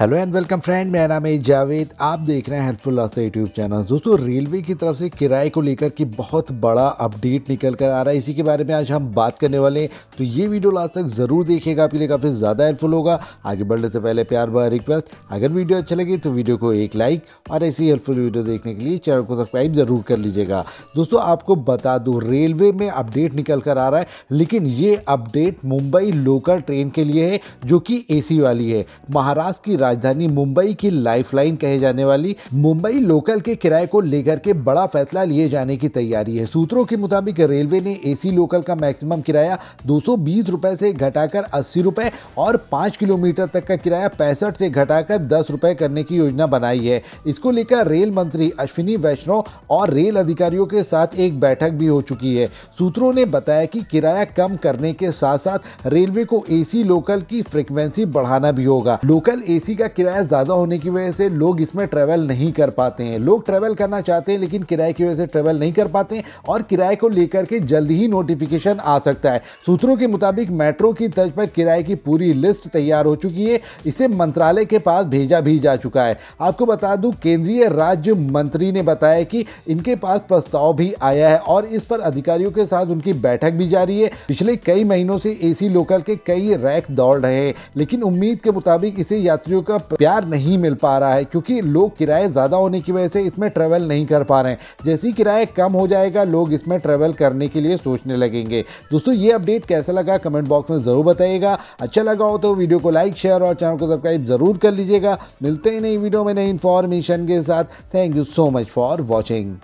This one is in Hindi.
हेलो एंड वेलकम फ्रेंड मेरा नाम है जावेद आप देख रहे हैं हेल्पफुल से यूट्यूब चैनल दोस्तों रेलवे की तरफ से किराए को लेकर की बहुत बड़ा अपडेट निकल कर आ रहा है इसी के बारे में आज हम बात करने वाले हैं तो ये वीडियो लास्ट तक ज़रूर देखिएगा आपके लिए काफ़ी ज़्यादा हेल्पफुल होगा आगे बढ़ने से पहले प्यार बार रिक्वेस्ट अगर वीडियो अच्छा लगे तो वीडियो को एक लाइक और ऐसी हेल्पफुल वीडियो देखने के लिए चैनल को सब्सक्राइब ज़रूर कर लीजिएगा दोस्तों आपको बता दूँ रेलवे में अपडेट निकल कर आ रहा है लेकिन ये अपडेट मुंबई लोकल ट्रेन के लिए है जो कि ए वाली है महाराष्ट्र की राजधानी मुंबई की लाइफलाइन कहे जाने वाली मुंबई लोकल के किराए को लेकर के बड़ा फैसला लिए जाने की तैयारी है सूत्रों के मुताबिक रेलवे ने एसी लोकल का मैक्सिमम किराया दो रुपए से घटाकर अस्सी रुपए और पांच किलोमीटर तक का किराया पैंसठ से घटाकर दस रुपए करने की योजना बनाई है इसको लेकर रेल मंत्री अश्विनी वैष्णव और रेल अधिकारियों के साथ एक बैठक भी हो चुकी है सूत्रों ने बताया कि किराया कम करने के साथ साथ रेलवे को एसी लोकल की फ्रिक्वेंसी बढ़ाना भी होगा लोकल एसी का किराया ज़्यादा होने की वजह से लोग इसमें ट्रैवल नहीं कर पाते हैं लोग ट्रैवल करना चाहते हैं लेकिन किराए की वजह से ट्रैवल नहीं कर पाते हैं और किराए को लेकर के जल्द ही नोटिफिकेशन आ सकता है सूत्रों के मुताबिक मेट्रो की तर्ज पर किराए की पूरी लिस्ट तैयार हो चुकी है इसे मंत्रालय के पास भेजा भी जा चुका है आपको बता दूँ केंद्रीय राज्य मंत्री ने बताया कि इनके पास प्रस्ताव भी आया है और इस पर अधिकारियों के साथ उनकी बैठक भी जारी है पिछले कई महीनों से ए लोकल के कई रैक दौड़ रहे हैं लेकिन उम्मीद के मुताबिक इसे यात्रियों का प्यार नहीं मिल पा रहा है क्योंकि लोग किराए ज़्यादा होने की वजह से इसमें ट्रैवल नहीं कर पा रहे हैं जैसे ही किराया कम हो जाएगा लोग इसमें ट्रैवल करने के लिए सोचने लगेंगे दोस्तों ये अपडेट कैसा लगा कमेंट बॉक्स में ज़रूर बताइएगा अच्छा लगा हो तो वीडियो को लाइक शेयर और चैनल को सब्सक्राइब ज़रूर कर लीजिएगा मिलते ही नई वीडियो में नई इन्फॉर्मेशन के साथ thank you so much for watching